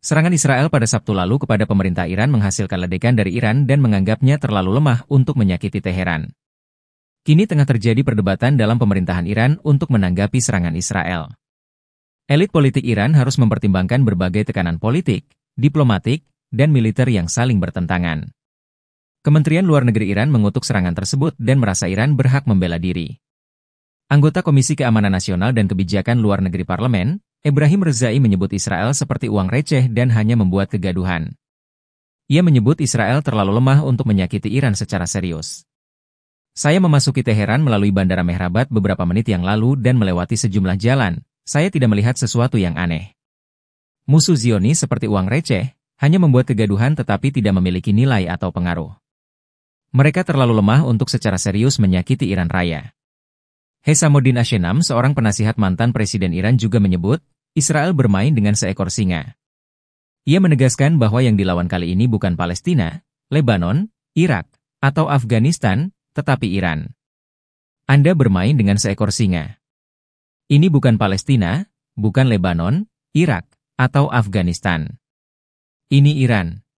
Serangan Israel pada Sabtu lalu kepada pemerintah Iran menghasilkan ledekan dari Iran dan menganggapnya terlalu lemah untuk menyakiti Teheran. Kini tengah terjadi perdebatan dalam pemerintahan Iran untuk menanggapi serangan Israel. Elit politik Iran harus mempertimbangkan berbagai tekanan politik, diplomatik, dan militer yang saling bertentangan. Kementerian Luar Negeri Iran mengutuk serangan tersebut dan merasa Iran berhak membela diri. Anggota Komisi Keamanan Nasional dan Kebijakan Luar Negeri Parlemen, Ibrahim Rezai menyebut Israel seperti uang receh dan hanya membuat kegaduhan. Ia menyebut Israel terlalu lemah untuk menyakiti Iran secara serius. Saya memasuki Teheran melalui Bandara Mehrabat beberapa menit yang lalu dan melewati sejumlah jalan. Saya tidak melihat sesuatu yang aneh. Musuh Zionis seperti uang receh, hanya membuat kegaduhan tetapi tidak memiliki nilai atau pengaruh. Mereka terlalu lemah untuk secara serius menyakiti Iran Raya. Hesamuddin Ashenam, seorang penasihat mantan Presiden Iran juga menyebut, Israel bermain dengan seekor singa. Ia menegaskan bahwa yang dilawan kali ini bukan Palestina, Lebanon, Irak, atau Afghanistan, tetapi Iran. Anda bermain dengan seekor singa. Ini bukan Palestina, bukan Lebanon, Irak, atau Afghanistan. Ini Iran.